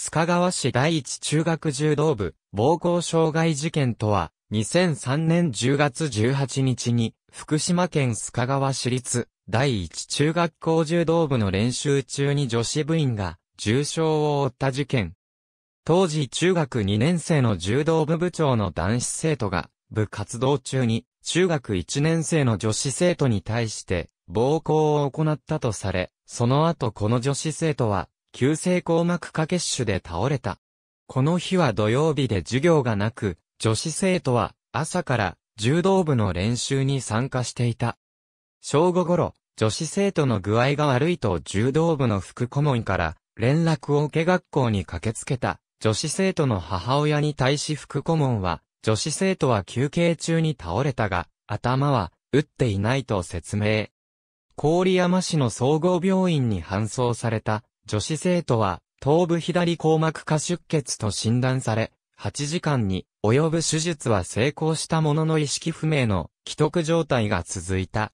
須賀川市第一中学柔道部、暴行傷害事件とは、2003年10月18日に、福島県須賀川市立、第一中学校柔道部の練習中に女子部員が、重傷を負った事件。当時中学2年生の柔道部部長の男子生徒が、部活動中に、中学1年生の女子生徒に対して、暴行を行ったとされ、その後この女子生徒は、急性硬膜下血腫で倒れた。この日は土曜日で授業がなく、女子生徒は朝から柔道部の練習に参加していた。正午頃、女子生徒の具合が悪いと柔道部の副顧問から連絡を受け学校に駆けつけた女子生徒の母親に対し副顧問は女子生徒は休憩中に倒れたが頭は打っていないと説明。郡山市の総合病院に搬送された女子生徒は、頭部左硬膜下出血と診断され、8時間に及ぶ手術は成功したものの意識不明の既得状態が続いた。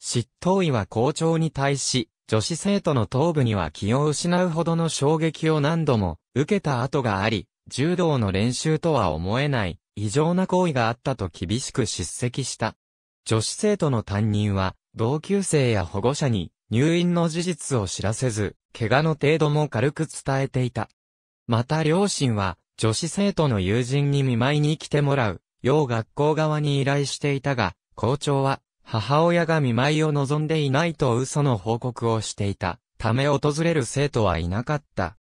執刀医は校長に対し、女子生徒の頭部には気を失うほどの衝撃を何度も受けた跡があり、柔道の練習とは思えない異常な行為があったと厳しく叱責した。女子生徒の担任は同級生や保護者に入院の事実を知らせず、怪我の程度も軽く伝えていた。また両親は、女子生徒の友人に見舞いに来てもらう、よう学校側に依頼していたが、校長は、母親が見舞いを望んでいないと嘘の報告をしていた、ため訪れる生徒はいなかった。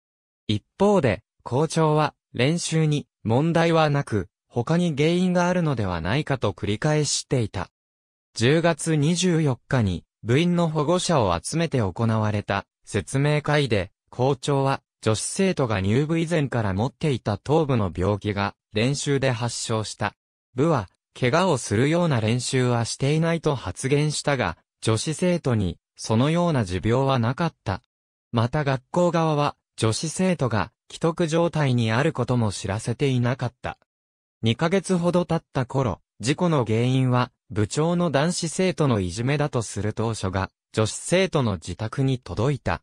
一方で、校長は、練習に、問題はなく、他に原因があるのではないかと繰り返していた。10月24日に、部員の保護者を集めて行われた説明会で、校長は女子生徒が入部以前から持っていた頭部の病気が練習で発症した。部は怪我をするような練習はしていないと発言したが、女子生徒にそのような持病はなかった。また学校側は女子生徒が既得状態にあることも知らせていなかった。2ヶ月ほど経った頃、事故の原因は部長の男子生徒のいじめだとする当初が、女子生徒の自宅に届いた。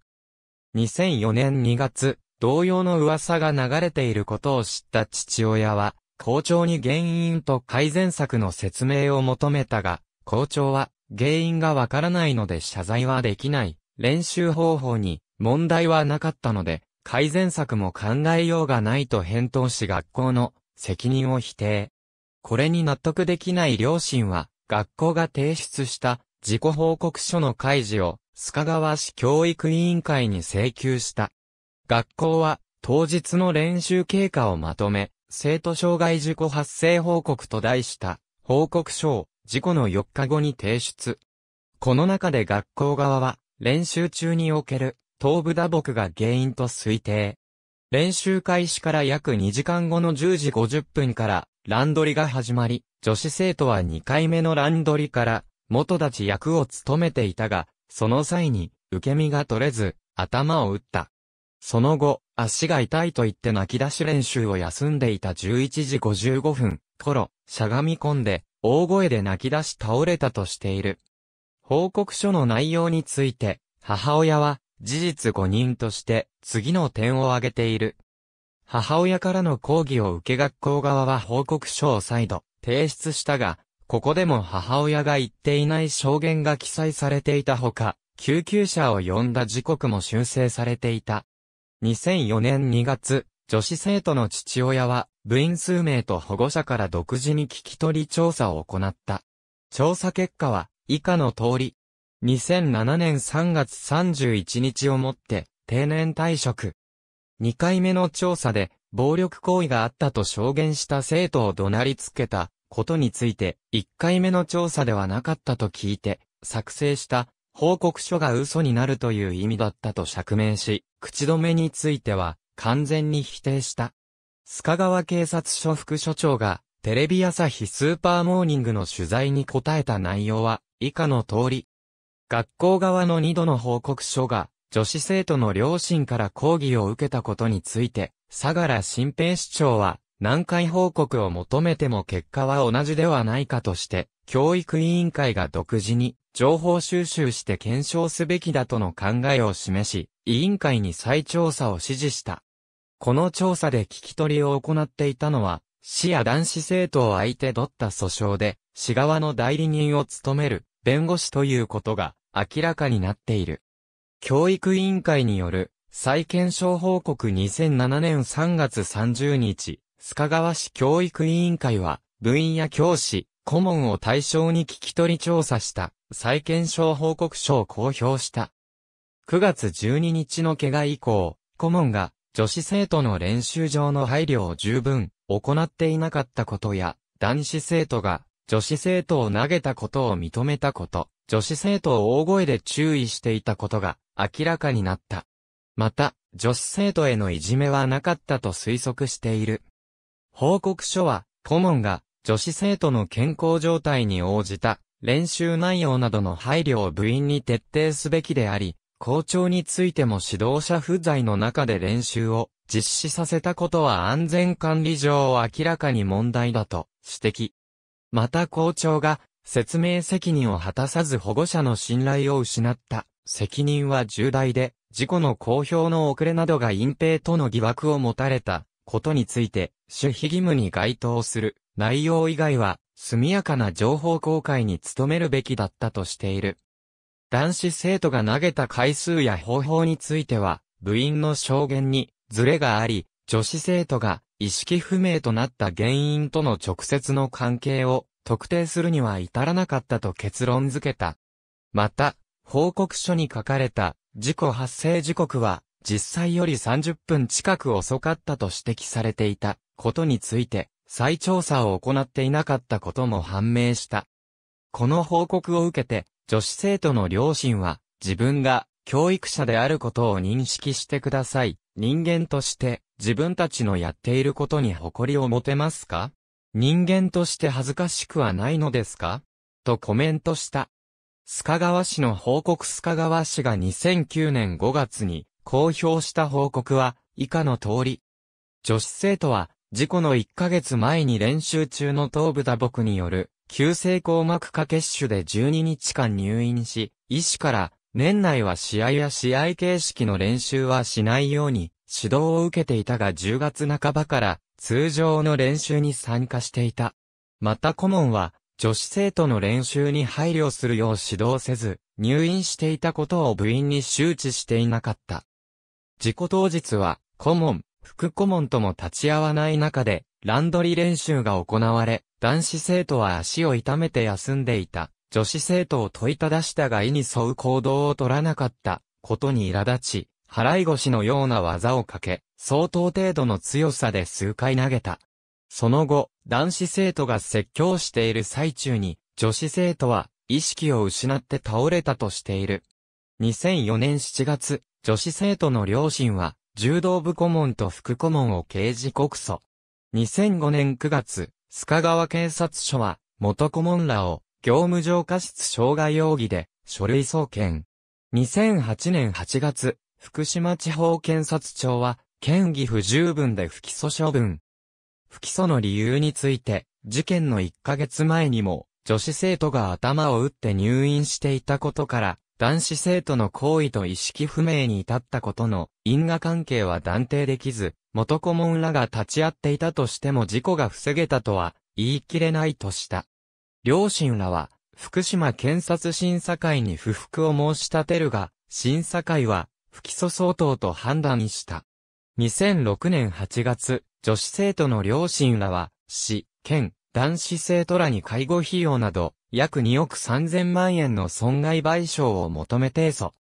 2004年2月、同様の噂が流れていることを知った父親は、校長に原因と改善策の説明を求めたが、校長は、原因がわからないので謝罪はできない。練習方法に問題はなかったので、改善策も考えようがないと返答し学校の責任を否定。これに納得できない両親は、学校が提出した自己報告書の開示を、須賀川市教育委員会に請求した。学校は、当日の練習経過をまとめ、生徒障害事故発生報告と題した、報告書を、事故の4日後に提出。この中で学校側は、練習中における、頭部打撲が原因と推定。練習開始から約2時間後の10時50分から、乱取りが始まり、女子生徒は2回目の乱取りから、元立ち役を務めていたが、その際に、受け身が取れず、頭を打った。その後、足が痛いと言って泣き出し練習を休んでいた11時55分、頃、しゃがみ込んで、大声で泣き出し倒れたとしている。報告書の内容について、母親は、事実誤認として、次の点を挙げている。母親からの抗議を受け学校側は報告書を再度、提出したが、ここでも母親が言っていない証言が記載されていたほか、救急車を呼んだ時刻も修正されていた。2004年2月、女子生徒の父親は、部員数名と保護者から独自に聞き取り調査を行った。調査結果は、以下の通り。2007年3月31日をもって、定年退職。2回目の調査で、暴力行為があったと証言した生徒を怒鳴りつけたことについて、1回目の調査ではなかったと聞いて、作成した報告書が嘘になるという意味だったと釈明し、口止めについては完全に否定した。須賀川警察署副署長がテレビ朝日スーパーモーニングの取材に答えた内容は以下の通り。学校側の2度の報告書が女子生徒の両親から抗議を受けたことについて相良新平市長は、南海報告を求めても結果は同じではないかとして、教育委員会が独自に情報収集して検証すべきだとの考えを示し、委員会に再調査を指示した。この調査で聞き取りを行っていたのは、市や男子生徒を相手取った訴訟で、市側の代理人を務める弁護士ということが明らかになっている。教育委員会による再検証報告2007年3月30日、須賀川市教育委員会は、部員や教師、顧問を対象に聞き取り調査した再検証報告書を公表した。9月12日の怪我以降、顧問が女子生徒の練習上の配慮を十分行っていなかったことや、男子生徒が女子生徒を投げたことを認めたこと、女子生徒を大声で注意していたことが明らかになった。また、女子生徒へのいじめはなかったと推測している。報告書は、顧問が女子生徒の健康状態に応じた練習内容などの配慮を部員に徹底すべきであり、校長についても指導者不在の中で練習を実施させたことは安全管理上明らかに問題だと指摘。また校長が説明責任を果たさず保護者の信頼を失った責任は重大で事故の公表の遅れなどが隠蔽との疑惑を持たれたことについて、守秘義務に該当する内容以外は、速やかな情報公開に努めるべきだったとしている。男子生徒が投げた回数や方法については、部員の証言にズレがあり、女子生徒が意識不明となった原因との直接の関係を特定するには至らなかったと結論付けた。また、報告書に書かれた事故発生時刻は、実際より30分近く遅かったと指摘されていたことについて、再調査を行っていなかったことも判明した。この報告を受けて、女子生徒の両親は、自分が教育者であることを認識してください。人間として自分たちのやっていることに誇りを持てますか人間として恥ずかしくはないのですかとコメントした。須賀川市の報告須賀川市が2009年5月に公表した報告は以下の通り。女子生徒は事故の1ヶ月前に練習中の頭部打撲による急性硬膜下血腫で12日間入院し、医師から年内は試合や試合形式の練習はしないように指導を受けていたが10月半ばから通常の練習に参加していた。また顧問は女子生徒の練習に配慮するよう指導せず、入院していたことを部員に周知していなかった。事故当日は、顧問、副顧問とも立ち会わない中で、ランドリ練習が行われ、男子生徒は足を痛めて休んでいた。女子生徒を問いただしたが意に沿う行動を取らなかったことに苛立ち、払い腰のような技をかけ、相当程度の強さで数回投げた。その後、男子生徒が説教している最中に、女子生徒は意識を失って倒れたとしている。2004年7月、女子生徒の両親は、柔道部顧問と副顧問を刑事告訴。2005年9月、須賀川警察署は、元顧問らを、業務上過失傷害容疑で、書類送検。2008年8月、福島地方検察庁は、県議不十分で不起訴処分。不起訴の理由について、事件の1ヶ月前にも、女子生徒が頭を打って入院していたことから、男子生徒の行為と意識不明に至ったことの因果関係は断定できず、元顧問らが立ち会っていたとしても事故が防げたとは言い切れないとした。両親らは、福島検察審査会に不服を申し立てるが、審査会は、不起訴相当と判断した。2006年8月、女子生徒の両親らは、市、県、男子生徒らに介護費用など、約2億3000万円の損害賠償を求めて訴。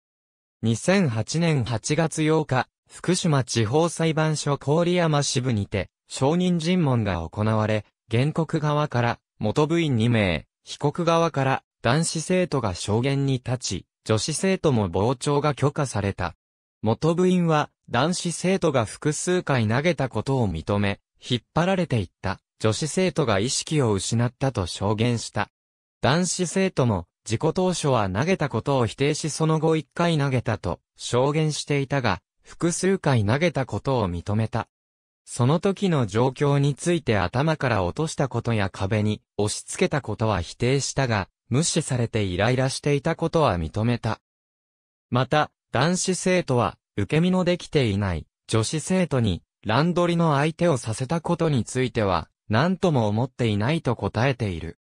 2008年8月8日、福島地方裁判所郡山支部にて、証人尋問が行われ、原告側から、元部員2名、被告側から、男子生徒が証言に立ち、女子生徒も傍聴が許可された。元部員は、男子生徒が複数回投げたことを認め、引っ張られていった、女子生徒が意識を失ったと証言した。男子生徒も、事故当初は投げたことを否定しその後一回投げたと証言していたが、複数回投げたことを認めた。その時の状況について頭から落としたことや壁に押し付けたことは否定したが、無視されてイライラしていたことは認めた。また、男子生徒は受け身のできていない女子生徒に乱取りの相手をさせたことについては何とも思っていないと答えている。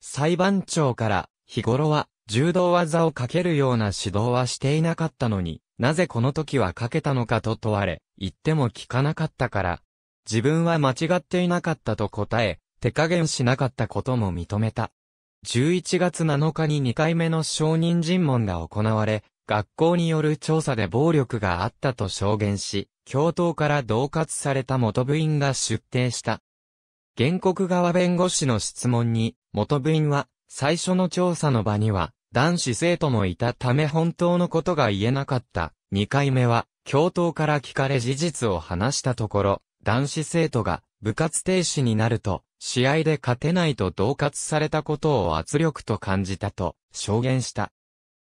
裁判長から日頃は柔道技をかけるような指導はしていなかったのに、なぜこの時はかけたのかと問われ、言っても聞かなかったから、自分は間違っていなかったと答え、手加減しなかったことも認めた。11月7日に2回目の証人尋問が行われ、学校による調査で暴力があったと証言し、教頭から同喝された元部員が出廷した。原告側弁護士の質問に、元部員は、最初の調査の場には、男子生徒もいたため本当のことが言えなかった。二回目は、教頭から聞かれ事実を話したところ、男子生徒が部活停止になると、試合で勝てないと同喝されたことを圧力と感じたと証言した。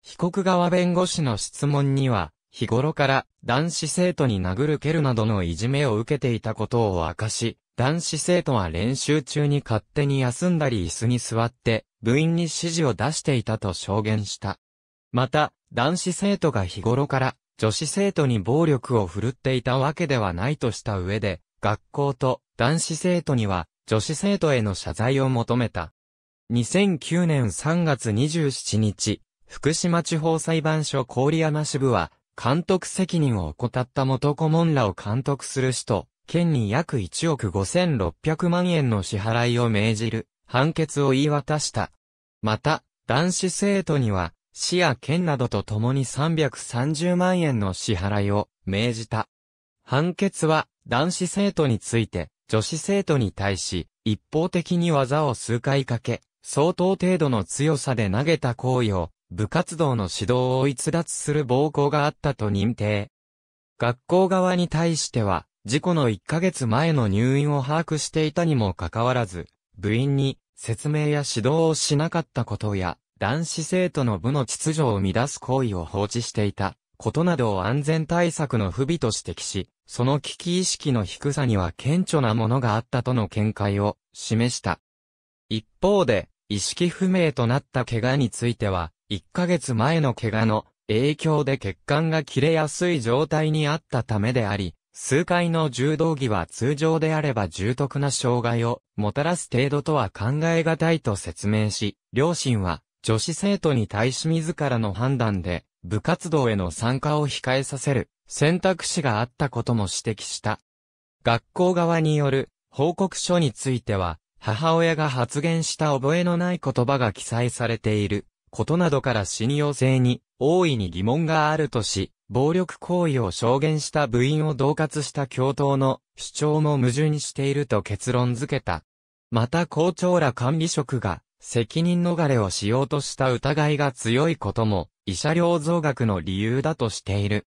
被告側弁護士の質問には、日頃から男子生徒に殴る蹴るなどのいじめを受けていたことを明かし、男子生徒は練習中に勝手に休んだり椅子に座って、部員に指示を出していたと証言した。また、男子生徒が日頃から女子生徒に暴力を振るっていたわけではないとした上で、学校と男子生徒には女子生徒への謝罪を求めた。2009年3月27日、福島地方裁判所郡山支部は、監督責任を怠った元顧問らを監督する市と、県に約1億5600万円の支払いを命じる判決を言い渡した。また、男子生徒には、市や県などと共に330万円の支払いを命じた。判決は、男子生徒について、女子生徒に対し、一方的に技を数回かけ、相当程度の強さで投げた行為を、部活動の指導を逸脱する暴行があったと認定。学校側に対しては、事故の1ヶ月前の入院を把握していたにもかかわらず、部員に説明や指導をしなかったことや、男子生徒の部の秩序を乱す行為を放置していたことなどを安全対策の不備と指摘し、その危機意識の低さには顕著なものがあったとの見解を示した。一方で、意識不明となった怪我については、1ヶ月前の怪我の影響で血管が切れやすい状態にあったためであり、数回の柔道着は通常であれば重篤な障害をもたらす程度とは考えがたいと説明し、両親は女子生徒に対し自らの判断で部活動への参加を控えさせる選択肢があったことも指摘した。学校側による報告書については母親が発言した覚えのない言葉が記載されている。ことなどから信用性に大いに疑問があるとし、暴力行為を証言した部員を恫喝した教頭の主張も矛盾していると結論付けた。また校長ら管理職が責任逃れをしようとした疑いが強いことも、慰謝料増額の理由だとしている。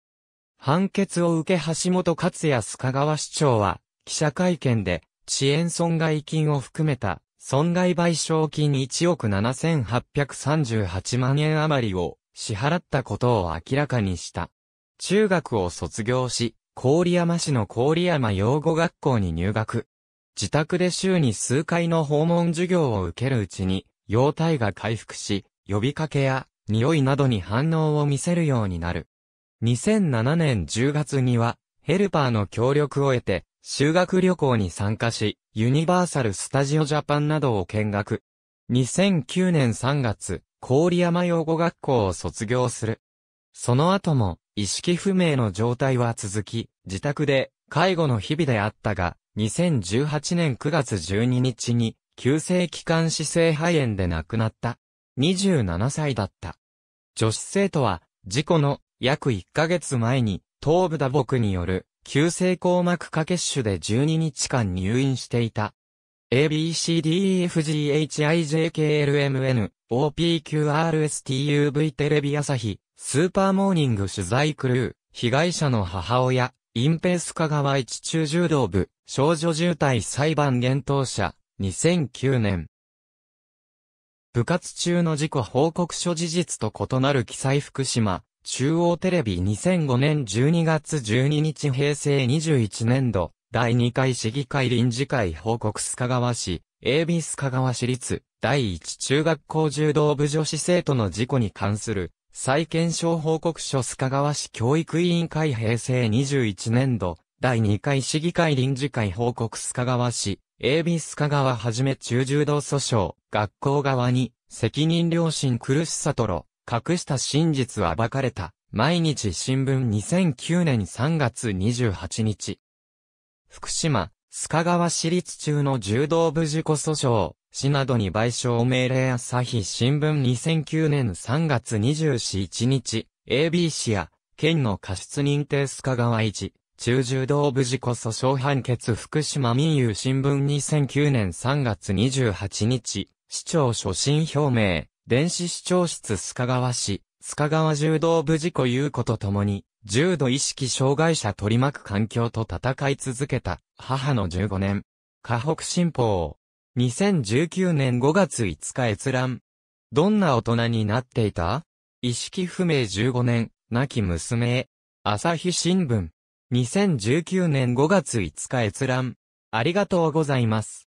判決を受け橋本克也須賀川市長は、記者会見で、遅延損害金を含めた損害賠償金1億7838万円余りを支払ったことを明らかにした。中学を卒業し、郡山市の郡山養護学校に入学。自宅で週に数回の訪問授業を受けるうちに、容体が回復し、呼びかけや、匂いなどに反応を見せるようになる。2007年10月には、ヘルパーの協力を得て、修学旅行に参加し、ユニバーサル・スタジオ・ジャパンなどを見学。2009年3月、郡山養護学校を卒業する。その後も、意識不明の状態は続き、自宅で、介護の日々であったが、2018年9月12日に、急性気管支性肺炎で亡くなった。27歳だった。女子生徒は、事故の約1ヶ月前に、東部打撲による急性硬膜下血腫で12日間入院していた。ABCDEFGHIJKLMN、OPQRSTUV テレビ朝日、スーパーモーニング取材クルー、被害者の母親、隠蔽須賀川一中柔道部、少女渋滞裁判現当者、2009年。部活中の事故報告書事実と異なる記載福島、中央テレビ2005年12月12日平成21年度、第2回市議会臨時会報告須賀川市、A b ビス川市立、第1中学校柔道部女子生徒の事故に関する、再検証報告書須賀川市教育委員会平成21年度、第2回市議会臨時会報告須賀川市、A b ビス川はじめ中柔道訴訟、学校側に、責任良心苦しさとろ、隠した真実は暴かれた。毎日新聞2009年3月28日。福島、須賀川市立中の柔道部事故訴訟、市などに賠償命令朝日新聞2009年3月2 4日、AB 市や、県の過失認定須賀川一、中柔道部事故訴訟判決福島民友新聞2009年3月28日、市長所信表明、電子視聴室須賀川市、須賀川柔道部事故優子と共に、重度意識障害者取り巻く環境と戦い続けた、母の15年。河北新報。2019年5月5日閲覧。どんな大人になっていた意識不明15年、亡き娘へ。朝日新聞。2019年5月5日閲覧。ありがとうございます。